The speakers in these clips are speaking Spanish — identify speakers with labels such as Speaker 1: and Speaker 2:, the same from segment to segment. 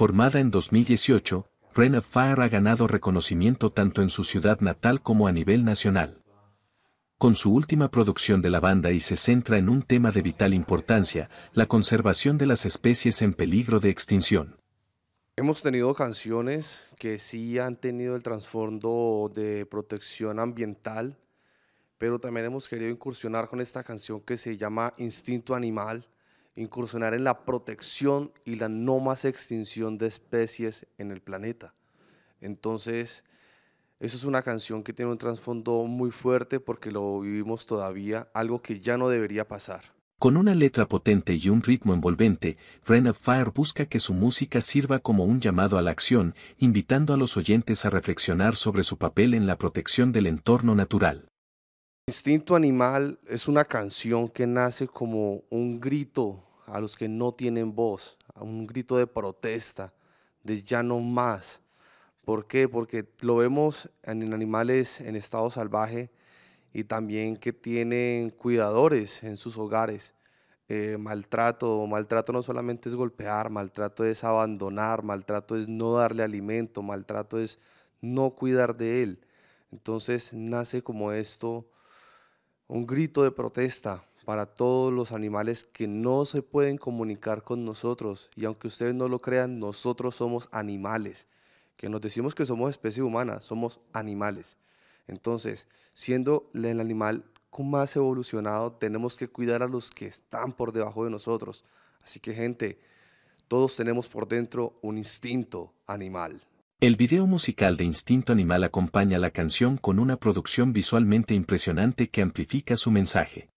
Speaker 1: Formada en 2018, Ren ha ganado reconocimiento tanto en su ciudad natal como a nivel nacional. Con su última producción de la banda y se centra en un tema de vital importancia, la conservación de las especies en peligro de extinción.
Speaker 2: Hemos tenido canciones que sí han tenido el trasfondo de protección ambiental, pero también hemos querido incursionar con esta canción que se llama Instinto Animal, incursionar en la protección y la no más extinción de especies en el planeta. Entonces, eso es una canción que tiene un trasfondo muy fuerte porque lo vivimos todavía, algo que ya no debería pasar.
Speaker 1: Con una letra potente y un ritmo envolvente, Friend of Fire busca que su música sirva como un llamado a la acción, invitando a los oyentes a reflexionar sobre su papel en la protección del entorno natural.
Speaker 2: Instinto Animal es una canción que nace como un grito a los que no tienen voz, a un grito de protesta, de ya no más. ¿Por qué? Porque lo vemos en animales en estado salvaje y también que tienen cuidadores en sus hogares. Eh, maltrato, maltrato no solamente es golpear, maltrato es abandonar, maltrato es no darle alimento, maltrato es no cuidar de él. Entonces nace como esto un grito de protesta, para todos los animales que no se pueden comunicar con nosotros. Y aunque ustedes no lo crean, nosotros somos animales. Que nos decimos que somos especie humana, somos animales. Entonces, siendo el animal más evolucionado, tenemos que cuidar a los que están por debajo de nosotros. Así que gente, todos tenemos por dentro un instinto animal.
Speaker 1: El video musical de Instinto Animal acompaña la canción con una producción visualmente impresionante que amplifica su mensaje.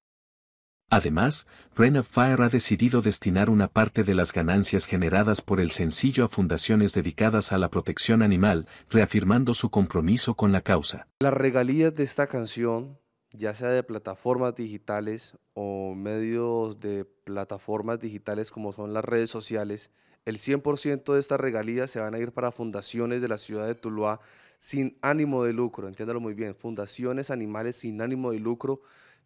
Speaker 1: Además, Rena Fire ha decidido destinar una parte de las ganancias generadas por el sencillo a fundaciones dedicadas a la protección animal, reafirmando su compromiso con la causa.
Speaker 2: Las regalías de esta canción, ya sea de plataformas digitales o medios de plataformas digitales como son las redes sociales, el 100% de estas regalías se van a ir para fundaciones de la ciudad de Tuluá sin ánimo de lucro, entiéndalo muy bien, fundaciones animales sin ánimo de lucro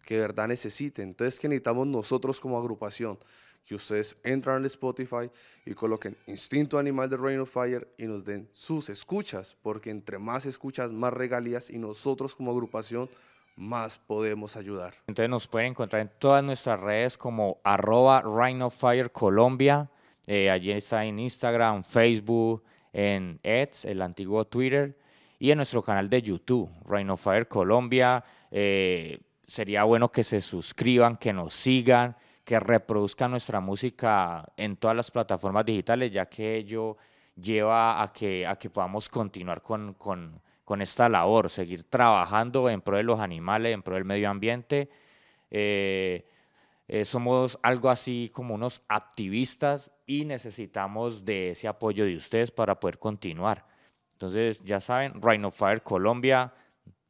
Speaker 2: que verdad necesiten. Entonces, que necesitamos nosotros como agrupación? Que ustedes entran al Spotify y coloquen Instinto Animal de Rain of Fire y nos den sus escuchas, porque entre más escuchas, más regalías y nosotros como agrupación más podemos ayudar.
Speaker 3: Entonces nos pueden encontrar en todas nuestras redes como arroba Fire Colombia. Eh, allí está en Instagram, Facebook, en Eds, el antiguo Twitter, y en nuestro canal de YouTube, of Fire Colombia. Eh, sería bueno que se suscriban, que nos sigan, que reproduzcan nuestra música en todas las plataformas digitales, ya que ello lleva a que, a que podamos continuar con, esta labor, seguir trabajando en pro de los animales, en pro del medio ambiente. Eh, eh, somos algo así como unos activistas y necesitamos de ese apoyo de ustedes para poder continuar. Entonces, ya saben, Rhino Fire Colombia,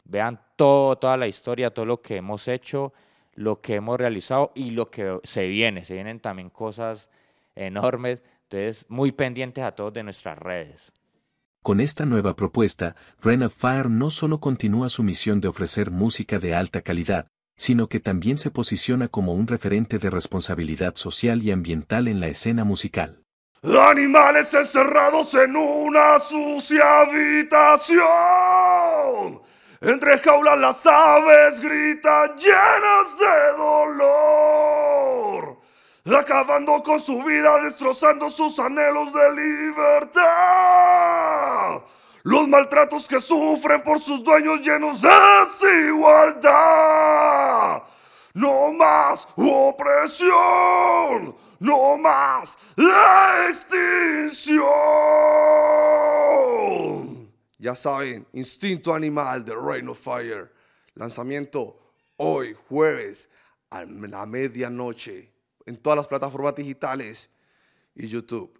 Speaker 3: Vean toda la historia, todo lo que hemos hecho, lo que hemos realizado y lo que se viene. Se vienen también cosas enormes. Entonces, muy pendientes a todos de nuestras redes.
Speaker 1: Con esta nueva propuesta, Renafair no solo continúa su misión de ofrecer música de alta calidad, sino que también se posiciona como un referente de responsabilidad social y ambiental en la escena musical.
Speaker 4: Animales encerrados en una sucia habitación. Entre jaulas las aves gritan llenas de dolor, acabando con su vida, destrozando sus anhelos de libertad. Los maltratos que sufren por sus dueños llenos de desigualdad. No más opresión, no más extinción.
Speaker 2: Ya saben, instinto animal de reino of Fire. Lanzamiento hoy, jueves, a la medianoche, en todas las plataformas digitales y YouTube.